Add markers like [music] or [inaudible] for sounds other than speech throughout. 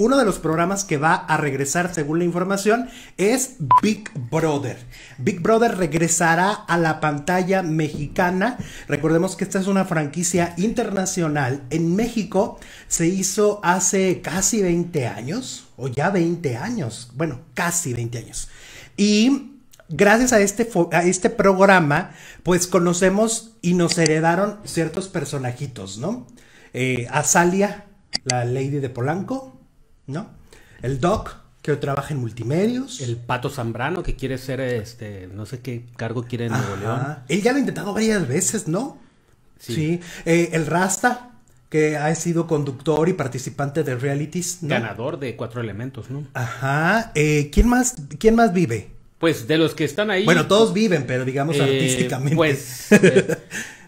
Uno de los programas que va a regresar, según la información, es Big Brother. Big Brother regresará a la pantalla mexicana. Recordemos que esta es una franquicia internacional. En México se hizo hace casi 20 años, o ya 20 años, bueno, casi 20 años. Y gracias a este, este programa, pues conocemos y nos heredaron ciertos personajitos, ¿no? Eh, Azalia, la Lady de Polanco ¿no? El Doc, que trabaja en multimedios. El Pato Zambrano, que quiere ser, este, no sé qué cargo quiere en Nuevo León. Él ya lo ha intentado varias veces, ¿no? Sí. Eh, el Rasta, que ha sido conductor y participante de realities. Ganador de cuatro elementos, ¿no? Ajá. Eh, ¿quién, más, ¿Quién más vive? pues de los que están ahí. Bueno, todos viven, pero digamos eh, artísticamente. Pues. [laughs]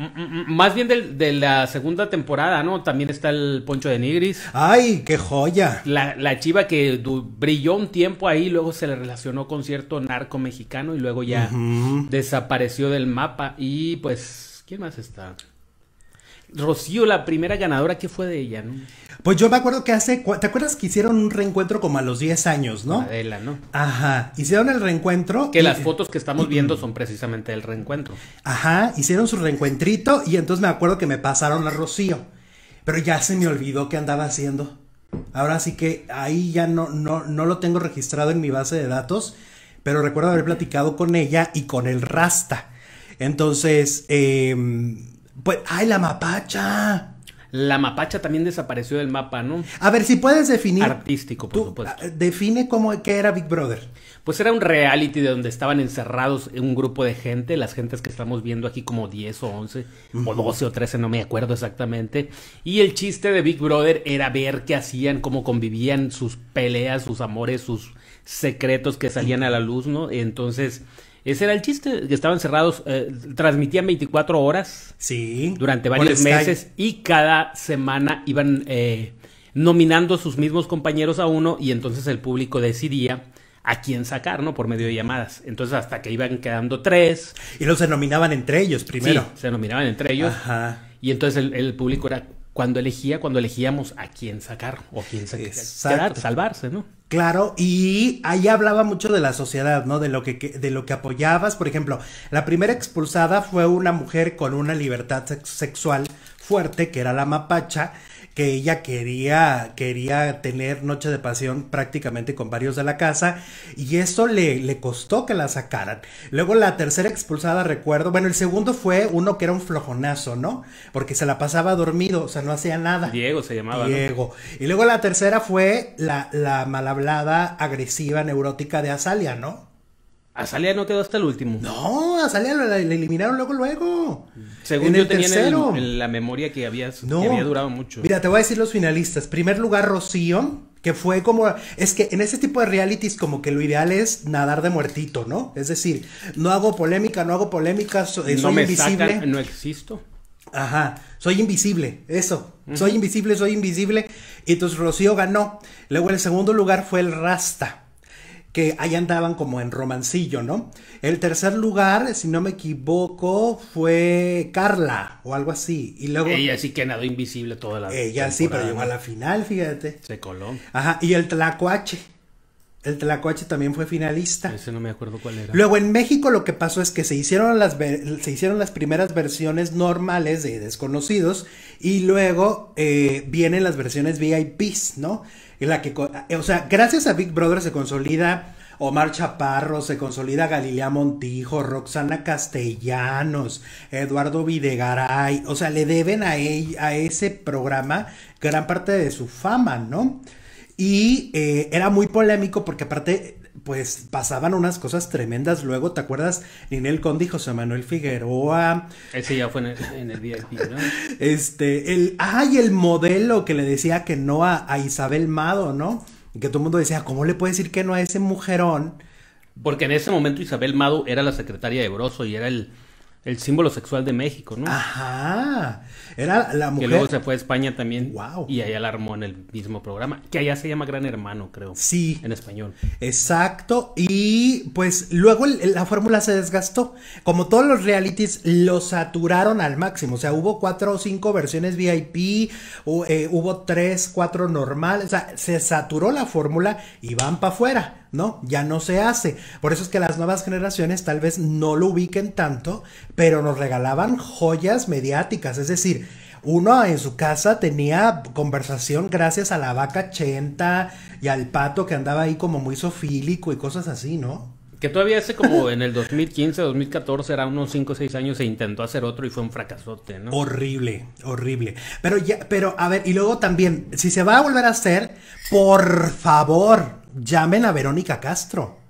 Eh, más bien de, la segunda temporada, ¿no? También está el Poncho de Nigris. ¡Ay, qué joya! La, chiva que brilló un tiempo ahí, luego se le relacionó con cierto narco mexicano y luego ya desapareció del mapa. Y pues, ¿quién más está? Rocío, la primera ganadora, ¿qué fue de ella? No? Pues yo me acuerdo que hace, ¿te acuerdas que hicieron un reencuentro como a los 10 años, no? Adela, ¿no? Ajá, hicieron el reencuentro. Que las fotos que estamos viendo son precisamente el reencuentro. Ajá, hicieron su reencuentrito y entonces me acuerdo que me pasaron a Rocío, pero ya se me olvidó qué andaba haciendo. Ahora sí que ahí ya no, no, no lo tengo registrado en mi base de datos, pero recuerdo haber platicado con ella y con el Rasta. Entonces, eh pues, ay, la mapacha. La mapacha también desapareció del mapa, ¿no? A ver, si puedes definir. Artístico, por supuesto. Ah, define cómo qué era Big Brother. Pues era un reality de donde estaban encerrados un grupo de gente, las gentes que estamos viendo aquí como 10 o 11, o 12 o 13, no me acuerdo exactamente. Y el chiste de Big Brother era ver qué hacían, cómo convivían, sus peleas, sus amores, sus secretos que salían a la luz, ¿no? Entonces ese era el chiste, que estaban cerrados, eh, transmitían 24 horas. Sí. Durante varios meses y cada semana iban eh, nominando a sus mismos compañeros a uno y entonces el público decidía a quién sacar, ¿no? Por medio de llamadas. Entonces hasta que iban quedando tres. Y los se nominaban entre ellos primero. se nominaban entre ellos. Ajá. Y entonces el público era cuando elegía, cuando elegíamos a quién sacar o quién salvarse, ¿no? Claro, y ahí hablaba mucho de la sociedad, ¿no? De lo que, de lo que apoyabas, por ejemplo, la primera expulsada fue una mujer con una libertad sexual fuerte, que era la mapacha, que ella quería, quería tener noche de pasión prácticamente con varios de la casa y eso le, le costó que la sacaran. Luego la tercera expulsada, recuerdo, bueno, el segundo fue uno que era un flojonazo, ¿no? Porque se la pasaba dormido, o sea, no hacía nada. Diego se llamaba. Diego. Y luego la tercera fue la, la malhablada, agresiva, neurótica de Azalia, ¿no? A Salia no quedó hasta el último. No, a Salia la, eliminaron luego, luego. Según yo tenía En, la memoria que había, durado mucho. Mira, te voy a decir los finalistas. Primer lugar, Rocío que fue como, es que en ese tipo de realities como que lo ideal es nadar de muertito, ¿no? Es decir, no hago polémica, no hago polémica, eh, soy, no invisible. no existo. Ajá, soy invisible, eso, soy invisible, soy invisible. Y entonces Rocío ganó. Luego el segundo lugar fue el Rasta que ahí andaban como en romancillo, ¿no? El tercer lugar, si no me equivoco, fue Carla o algo así. Y luego ella sí que nadó invisible toda la Ella sí, pero llegó a la final, fíjate. Se coló. Ajá, y el Tlacuache. El Tlacuache también fue finalista. Ese no me acuerdo cuál era. Luego en México lo que pasó es que se hicieron las, se hicieron las primeras versiones normales de desconocidos y luego eh, vienen las versiones VIPs, ¿no? En la que, eh, o sea, gracias a Big Brother se consolida Omar Chaparro, se consolida Galilea Montijo, Roxana Castellanos, Eduardo Videgaray. O sea, le deben a, a ese programa gran parte de su fama, ¿no? Y eh, era muy polémico porque aparte, pues pasaban unas cosas tremendas. Luego, ¿te acuerdas? Ninel Conde y José Manuel Figueroa. Ese ya fue en el, día VIP, ¿no? [laughs] Este, el, ay, el modelo que le decía que no a, Isabel Mado, ¿no? Y que todo el mundo decía, ¿cómo le puede decir que no a ese mujerón? Porque en ese momento Isabel Mado era la secretaria de Broso y era el, el símbolo sexual de México, ¿no? Ajá. Era la mujer. Que luego se fue a España también. Wow. Y allá la armó en el mismo programa. Que allá se llama Gran Hermano, creo. Sí. En español. Exacto. Y pues luego la fórmula se desgastó. Como todos los realities, lo saturaron al máximo. O sea, hubo cuatro o cinco versiones VIP. Eh, hubo tres, cuatro normales, O sea, se saturó la fórmula y van para afuera. ¿no? Ya no se hace. Por eso es que las nuevas generaciones tal vez no lo ubiquen tanto, pero nos regalaban joyas mediáticas, es decir, uno en su casa tenía conversación gracias a la vaca chenta y al pato que andaba ahí como muy sofílico y cosas así, ¿no? Que todavía hace como en el 2015, 2014, era unos 5 o 6 años, se intentó hacer otro y fue un fracasote, ¿no? Horrible, horrible. Pero ya, pero a ver, y luego también, si se va a volver a hacer, por favor, llamen a Verónica Castro.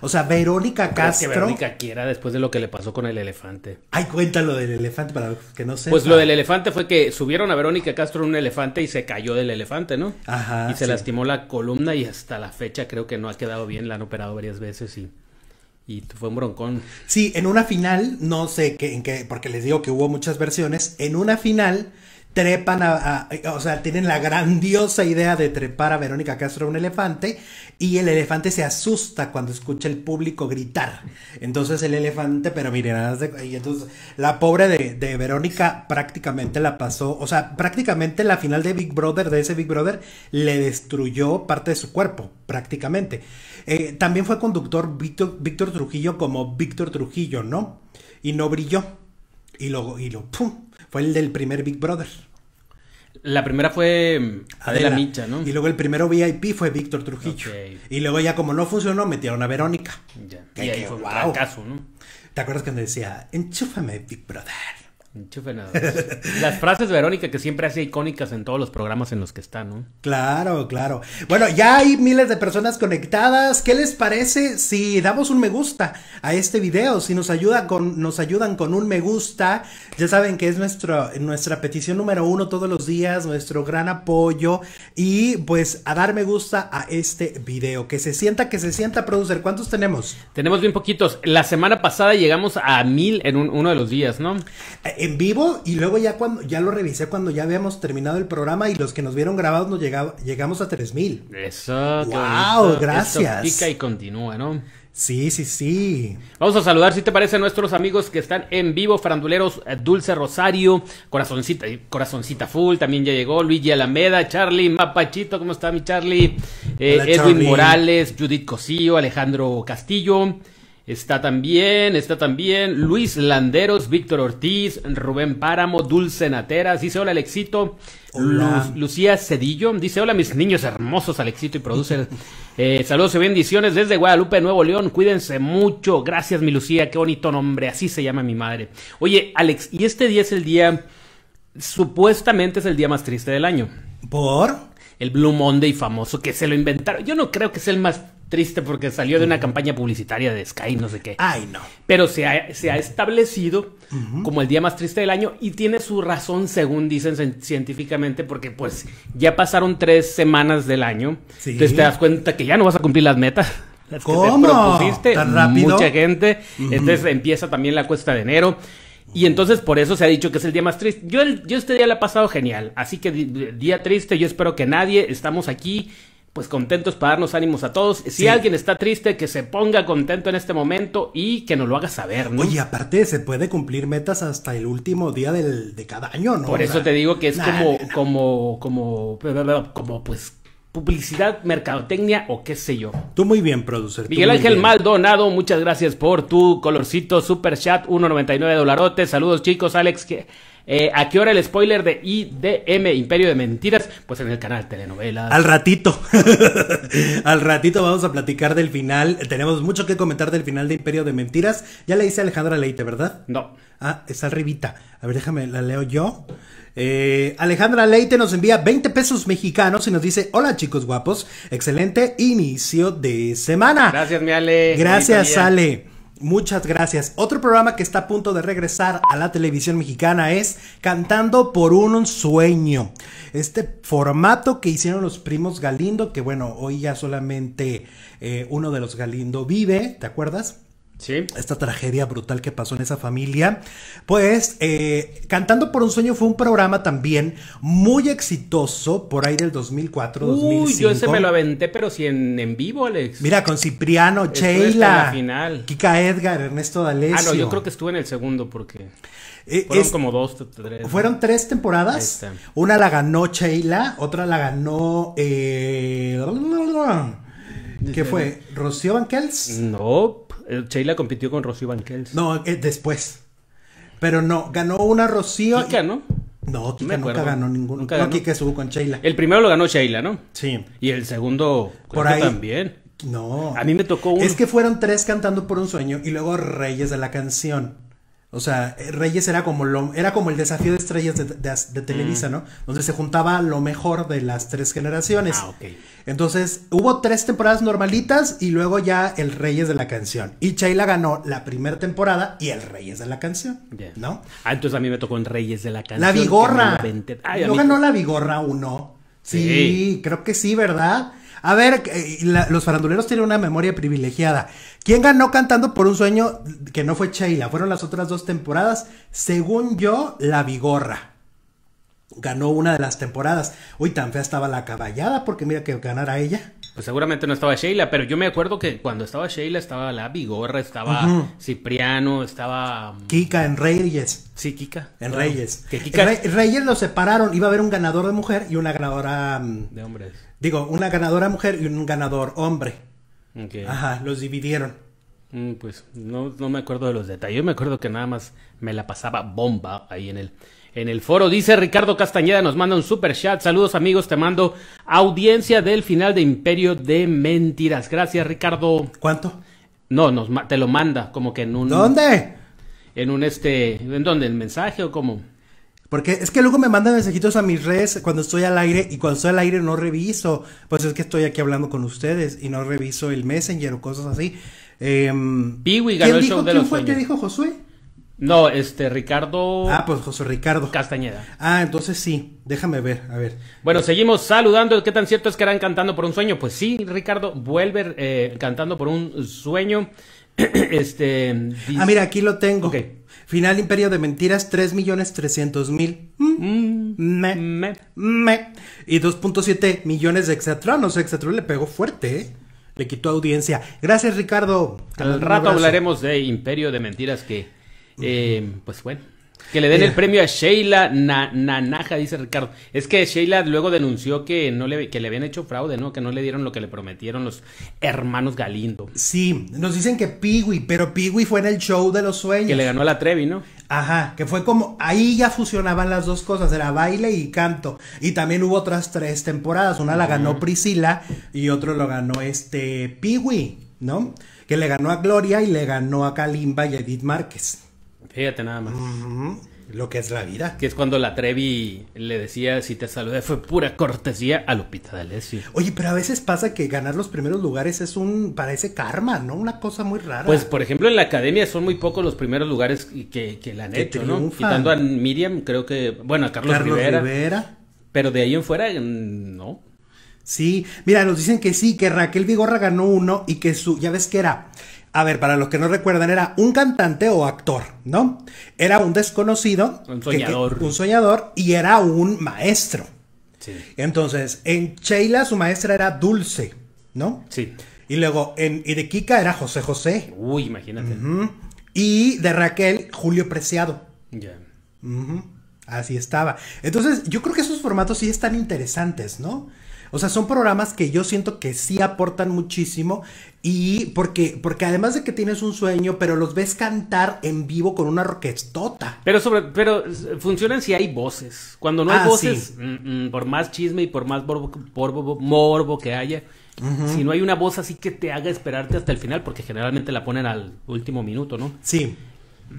O sea, Verónica Castro. Que Verónica quiera después de lo que le pasó con el elefante. Ay, cuéntalo del elefante para que no sé. Pues lo del elefante fue que subieron a Verónica Castro en un elefante y se cayó del elefante, ¿no? Ajá. Y se lastimó la columna y hasta la fecha creo que no ha quedado bien, la han operado varias veces y. Y fue un broncón. Sí, en una final, no sé qué, en qué, porque les digo que hubo muchas versiones. En una final trepan a, o sea, tienen la grandiosa idea de trepar a Verónica Castro a un elefante y el elefante se asusta cuando escucha el público gritar. Entonces el elefante, pero miren, y entonces la pobre de, Verónica prácticamente la pasó, o sea, prácticamente la final de Big Brother, de ese Big Brother, le destruyó parte de su cuerpo, prácticamente. Eh, también fue conductor Víctor, Víctor Trujillo como Víctor Trujillo, ¿no? Y no brilló. Y luego, y lo, ¡pum! Fue el del primer Big Brother. La primera fue Adela, la Micha, ¿no? Y luego el primero VIP fue Víctor Trujillo. Y luego ya como no funcionó, metieron a Verónica. Ya. Y ahí fue un fracaso, ¿no? ¿Te acuerdas cuando decía, enchúfame Big Brother? nada nada. las frases de Verónica que siempre hace icónicas en todos los programas en los que está, ¿no? Claro, claro. Bueno, ya hay miles de personas conectadas. ¿Qué les parece si damos un me gusta a este video? Si nos ayuda con, nos ayudan con un me gusta, ya saben que es nuestro, nuestra petición número uno todos los días, nuestro gran apoyo. Y pues a dar me gusta a este video. Que se sienta, que se sienta, producer. ¿Cuántos tenemos? Tenemos bien poquitos. La semana pasada llegamos a mil en uno de los días, ¿no? Eh, en vivo y luego ya cuando ya lo revisé cuando ya habíamos terminado el programa y los que nos vieron grabados nos llegaba, llegamos a 3000. Eso. Wow, gracias. pica y continúa, ¿no? Sí, sí, sí. Vamos a saludar, si te parece, a nuestros amigos que están en vivo, faranduleros eh, Dulce Rosario, Corazoncita, eh, Corazoncita Full, también ya llegó, Luigi Alameda, Charlie, Mapachito, ¿cómo está mi Charlie? Eh, Edwin Morales, Judith Cosío, Alejandro Castillo, Está también, está también Luis Landeros, Víctor Ortiz, Rubén Páramo, Dulce Nateras, dice hola Alexito, Lucía Cedillo, dice hola mis niños hermosos Alexito y producer, [laughs] eh, saludos y bendiciones desde Guadalupe, Nuevo León, cuídense mucho, gracias mi Lucía, qué bonito nombre, así se llama mi madre. Oye Alex, y este día es el día, supuestamente es el día más triste del año. ¿Por? El Blue Monday famoso que se lo inventaron, yo no creo que sea el más triste porque salió de una campaña publicitaria de Sky, no sé qué. Ay, no. Pero se ha, se ha establecido como el día más triste del año y tiene su razón, según dicen científicamente, porque pues ya pasaron tres semanas del año. Entonces te das cuenta que ya no vas a cumplir las metas. [laughs] ¿Cómo? ¿Tan rápido? Mucha gente. Entonces empieza también la cuesta de enero. Y entonces por eso se ha dicho que es el día más triste. Yo, el, yo este día la he pasado genial. Así que día triste, yo espero que nadie. Estamos aquí pues contentos para darnos ánimos a todos. Si alguien está triste, que se ponga contento en este momento y que nos lo haga saber, ¿no? Oye, aparte se puede cumplir metas hasta el último día del, de cada año, ¿no? Por eso te digo que es como, como, como, como, pues publicidad, mercadotecnia o qué sé yo. Tú muy bien, productor. Miguel Ángel Maldonado, muchas gracias por tu colorcito, super chat, 1.99 dolarote. Saludos chicos, Alex. Que... Eh, ¿A qué hora el spoiler de IDM, Imperio de Mentiras? Pues en el canal Telenovelas. Al ratito. [laughs] Al ratito vamos a platicar del final. Tenemos mucho que comentar del final de Imperio de Mentiras. Ya le hice Alejandra Leite, ¿verdad? No. Ah, está arribita. A ver, déjame, la leo yo. Eh, Alejandra Leite nos envía 20 pesos mexicanos y nos dice, hola chicos guapos, excelente inicio de semana. Gracias, mi Ale. Gracias, Ale. Muchas gracias. Otro programa que está a punto de regresar a la televisión mexicana es Cantando por un sueño. Este formato que hicieron los primos Galindo, que bueno, hoy ya solamente eh, uno de los Galindo vive, ¿te acuerdas? Esta tragedia brutal que pasó en esa familia. Pues, eh, Cantando por un Sueño fue un programa también muy exitoso por ahí del 2004, Uy, yo ese me lo aventé, pero si en, vivo, Alex. Mira, con Cipriano, Sheila, Kika Edgar, Ernesto D'Alessio. Ah, no, yo creo que estuve en el segundo porque... Eh, fueron como dos, tres. Fueron tres temporadas. Una la ganó Sheila, otra la ganó... Eh, ¿Qué fue? ¿Rocío Banquels? No, eh, Sheila compitió con Rocío Kels No, eh, después. Pero no, ganó una Rocío. Kika, ¿no? No, Kika nunca ganó ninguno. con Sheila. El primero lo ganó Sheila, ¿no? Sí. Y el segundo, por ahí también. No. A mí me tocó uno. Es que fueron tres cantando por un sueño y luego Reyes de la canción. O sea, eh, Reyes era como, era como el desafío de estrellas de, mm. Televisa, ¿no? Donde se juntaba lo mejor de las tres generaciones. Ah, ok. Entonces, hubo tres temporadas normalitas y luego ya el Reyes de la canción. Y Chayla ganó la primera temporada y el Reyes de la canción, ¿no? Ah, entonces a mí me tocó en Reyes de la canción. La Vigorra. No, ganó la Vigorra uno? Sí, sí, creo que sí, ¿verdad? A ver, eh, los faranduleros tienen una memoria privilegiada. ¿Quién ganó cantando por un sueño que no fue Sheila? Fueron las otras dos temporadas. Según yo, la Vigorra ganó una de las temporadas. Uy, tan fea estaba la caballada porque mira que ganara ella. Pues seguramente no estaba Sheila, pero yo me acuerdo que cuando estaba Sheila estaba la Bigorra, estaba Cipriano, estaba... Mm, Kika en Reyes. Sí, Kika. En ah, Reyes. Que Reyes los separaron, iba a haber un ganador de mujer y una ganadora... Mm, de hombres. Digo, una ganadora mujer y un ganador hombre. Ajá, los dividieron. Mm, pues no, no me acuerdo de los detalles, yo me acuerdo que nada más me la pasaba bomba ahí en el en el foro. Dice Ricardo Castañeda, nos manda un super chat. Saludos amigos, te mando audiencia del final de Imperio de Mentiras. Gracias Ricardo. ¿Cuánto? No, nos, te lo manda como que en un... ¿Dónde? En un este... ¿En dónde? ¿En mensaje o cómo? Porque es que luego me mandan mensajitos a mis redes cuando estoy al aire y cuando estoy al aire no reviso. Pues es que estoy aquí hablando con ustedes y no reviso el Messenger o cosas así. ganó fue dijo Josué? No, este, Ricardo. Ah, pues José Ricardo. Castañeda. Ah, entonces sí, déjame ver, a ver. Bueno, seguimos saludando. ¿Qué tan cierto es que eran cantando por un sueño? Pues sí, Ricardo, vuelve eh, cantando por un sueño. [clears throat] este. Ah, mira, aquí lo tengo. Okay. Final Imperio de Mentiras, tres millones trescientos mil. Mm, mm, me, me, me. Y 2.7 millones de sea, Exatron le pegó fuerte, ¿eh? Le quitó audiencia. Gracias, Ricardo. Al rato hablaremos de Imperio de Mentiras que eh, pues bueno. Que le den el eh. premio a Sheila Nanaja, dice Ricardo. Es que Sheila luego denunció que no le, que le habían hecho fraude, ¿no? Que no le dieron lo que le prometieron los hermanos Galindo. Sí, nos dicen que Piwi, pero Piwi fue en el show de los sueños. Que le ganó a la Trevi, ¿no? Ajá, que fue como, ahí ya fusionaban las dos cosas, era baile y canto. Y también hubo otras tres temporadas, una la ganó Priscila y otro lo ganó este Piwi, ¿no? Que le ganó a Gloria y le ganó a Kalimba y a Edith Márquez. Fíjate nada más. Lo que es la vida. Que es cuando la Trevi le decía, si te saludé, fue pura cortesía a Lupita D'Alessio. Oye, pero a veces pasa que ganar los primeros lugares es un, parece karma, ¿no? Una cosa muy rara. Pues, por ejemplo, en la academia son muy pocos los primeros lugares que, que la han hecho, ¿no? Quitando a Miriam, creo que, bueno, a Carlos, Carlos Rivera. Rivera. Pero de ahí en fuera, mm, no. Sí, mira, nos dicen que sí, que Raquel Vigorra ganó uno y que su, ya ves que era a ver, para los que no recuerdan, era un cantante o actor, ¿no? Era un desconocido. Un soñador. un soñador y era un maestro. Sí. Entonces, en Sheila su maestra era Dulce, ¿no? Sí. Y luego en Irequica era José José. Uy, imagínate. Y de Raquel, Julio Preciado. Ya. Así estaba. Entonces, yo creo que esos formatos sí están interesantes, ¿no? O sea, son programas que yo siento que sí aportan muchísimo y porque, porque además de que tienes un sueño, pero los ves cantar en vivo con una orquestota. Pero sobre, pero funcionan si hay voces. Cuando no hay ah, voces, mm, mm, por más chisme y por más morbo que haya, si no hay una voz así que te haga esperarte hasta el final, porque generalmente la ponen al último minuto, ¿no? Sí.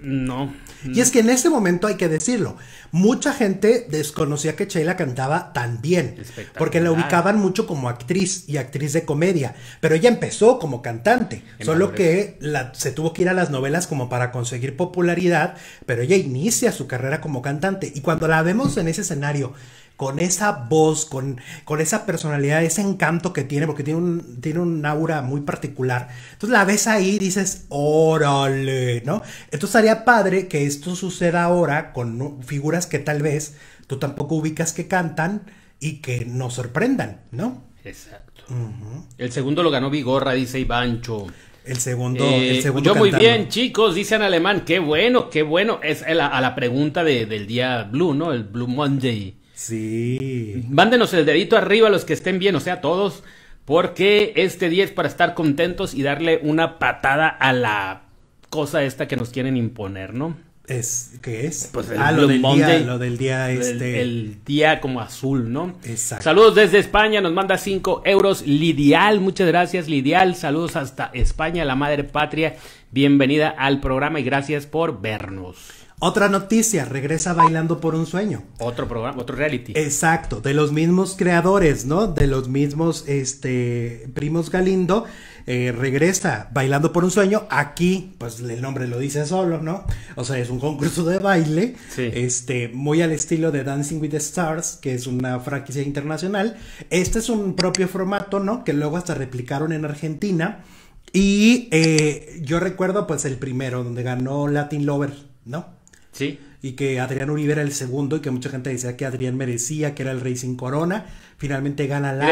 No. Y es que en ese momento hay que decirlo, mucha gente desconocía que Sheila cantaba tan bien, porque la ubicaban mucho como actriz y actriz de comedia, pero ella empezó como cantante, solo que se tuvo que ir a las novelas como para conseguir popularidad, pero ella inicia su carrera como cantante y cuando la vemos en ese escenario con esa voz, con, con esa personalidad, ese encanto que tiene, porque tiene un, tiene aura muy particular. Entonces la ves ahí y dices, órale, ¿no? Entonces estaría padre que esto suceda ahora con figuras que tal vez tú tampoco ubicas que cantan y que nos sorprendan, ¿no? Exacto. El segundo lo ganó Vigorra, dice Ivancho. El segundo, el eh, segundo. Yo muy bien, chicos, dice en alemán. Qué bueno, qué bueno. Es a la, pregunta del día Blue, ¿no? El Blue Monday. Sí. Mándenos el dedito arriba a los que estén bien, o sea, todos, porque este día es para estar contentos y darle una patada a la cosa esta que nos quieren imponer, ¿no? Es, ¿Qué es? Pues ah, lo del día, lo del día este. El, día como azul, ¿no? Exacto. Saludos desde España, nos manda 5 euros. Lidial, muchas gracias, Lidial. Saludos hasta España, la madre patria. Bienvenida al programa y gracias por vernos. Otra noticia, regresa Bailando por un Sueño. Otro programa, otro reality. Exacto, de los mismos creadores, ¿no? De los mismos, este, primos Galindo, eh, regresa Bailando por un Sueño. Aquí, pues el nombre lo dice solo, ¿no? O sea, es un concurso de baile, este, muy al estilo de Dancing with the Stars, que es una franquicia internacional. Este es un propio formato, ¿no? Que luego hasta replicaron en Argentina. Y eh, yo recuerdo pues el primero, donde ganó Latin Lover, ¿no? Sí. Y que Adrián Uribe el segundo y que mucha gente decía que Adrián merecía, que era el rey sin corona. Finalmente gana la.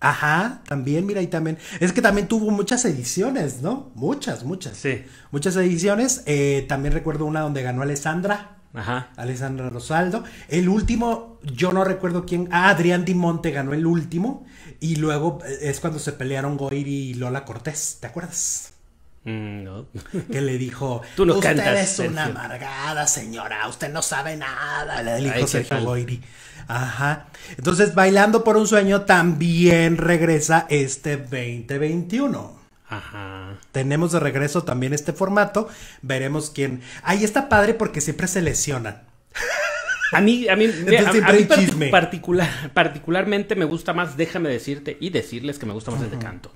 Ajá, también, mira, y también. Es que también tuvo muchas ediciones, ¿no? Muchas, muchas. Sí. Muchas ediciones. Eh, también recuerdo una donde ganó Alessandra. Ajá. Alessandra Rosaldo. El último, yo no recuerdo quién. Ah, Adrián Dimonte ganó el último. Y luego eh, es cuando se pelearon Goiri y Lola Cortés. ¿Te acuerdas? Mm, [laughs] que le dijo, Tú no usted es una amargada señora, usted no sabe nada, le dijo Ajá. Entonces, Bailando por un Sueño también regresa este 2021. Ajá. Tenemos de regreso también este formato. Veremos quién. Ahí está padre porque siempre se lesionan. A mí, a mí, particularmente me gusta más, déjame decirte y decirles que me gusta más el canto.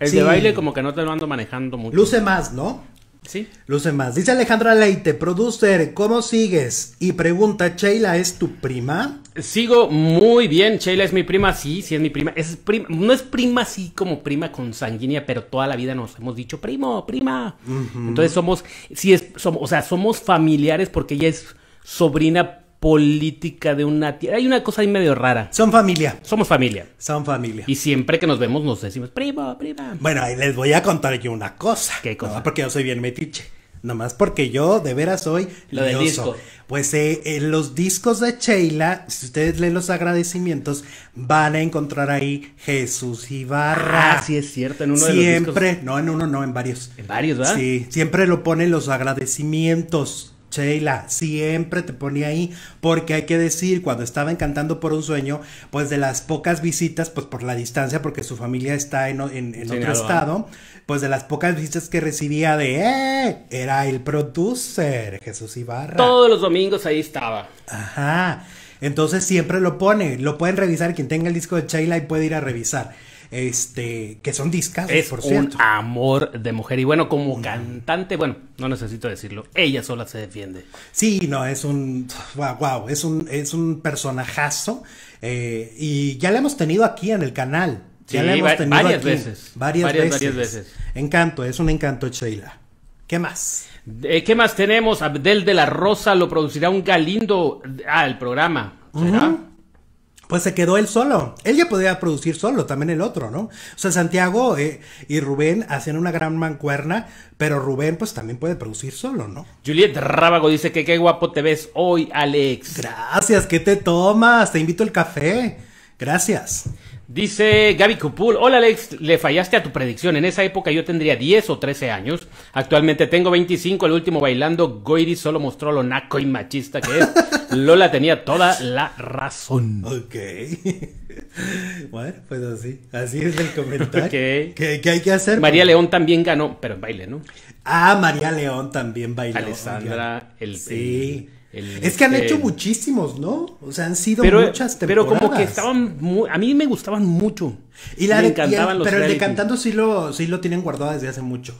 El de baile como que no te lo ando manejando mucho. Luce más, ¿no? Sí. Luce más. Dice Alejandra Leite, producer, ¿cómo sigues? Y pregunta, ¿Sheila es tu prima? Sigo muy bien, Sheila es mi prima, sí, sí es mi prima. Es no es prima así como prima consanguínea, pero toda la vida nos hemos dicho primo, prima. Entonces somos, sí es, somos, o sea, somos familiares porque ella es sobrina política de una tierra. Hay una cosa ahí medio rara. Son familia. Somos familia. Son familia. Y siempre que nos vemos nos decimos, prima, prima. Bueno, ahí les voy a contar yo una cosa. ¿Qué cosa? porque yo soy bien metiche. Nomás porque yo de veras soy lo del disco. Pues eh, en los discos de Sheila, si ustedes leen los agradecimientos, van a encontrar ahí Jesús Ibarra. Ah, sí es cierto, en uno de los discos. Siempre, no en uno, no, en varios. En varios, ¿verdad? Sí, siempre lo ponen los agradecimientos. Sheila siempre te ponía ahí, porque hay que decir, cuando estaba encantando por un sueño, pues de las pocas visitas, pues por la distancia, porque su familia está en, otro estado, pues de las pocas visitas que recibía de, ¡eh! Era el producer, Jesús Ibarra. Todos los domingos ahí estaba. Ajá. Entonces siempre lo pone, lo pueden revisar, quien tenga el disco de Sheila y puede ir a revisar este, que son discas. por cierto. un amor de mujer. Y bueno, como mm. cantante, bueno, no necesito decirlo, ella sola se defiende. Sí, no, es un, wow, es un, es un personajazo. Eh, y ya la hemos tenido aquí en el canal. Ya le hemos tenido varias, veces, varias, veces. Encanto, es un encanto, Sheila. ¿Qué más? Eh, ¿Qué más tenemos? Abdel de la Rosa lo producirá un galindo al ah, programa. ¿Será? pues se quedó él solo. Él ya podía producir solo, también el otro, ¿no? O sea, Santiago eh, y Rubén hacen una gran mancuerna, pero Rubén pues también puede producir solo, ¿no? Juliet Rábago dice que qué guapo te ves hoy, Alex. Gracias, ¿qué te tomas? Te invito el café. Gracias. Dice Gaby Cupul, hola Alex, le fallaste a tu predicción. En esa época yo tendría 10 o 13 años. Actualmente tengo 25. El último bailando, Goiri solo mostró lo naco y machista que es. [laughs] Lola tenía toda la razón. Ok. [laughs] Bueno, pues así. Así es el comentario. Okay. ¿Qué, hay que hacer? María León también ganó, pero en baile, ¿no? Ah, María León también bailó. Alessandra, el... Sí es que han hecho muchísimos, ¿no? O sea, han sido pero, muchas Pero como que estaban, a mí me gustaban mucho. Y la encantaban Pero el de Cantando sí lo, sí lo tienen guardado desde hace muchos,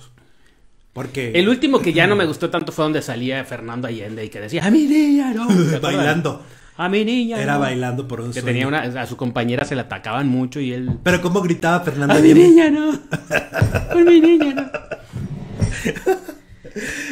Porque... El último que ya no me gustó tanto fue donde salía Fernando Allende y que decía, a mi niña, no. [laughs] Bailando. A mi niña. Era bailando por un Que tenía a su compañera se le atacaban mucho y él. Pero cómo gritaba Fernando. A mi niña no. ¡A [laughs] mi niña no. [laughs]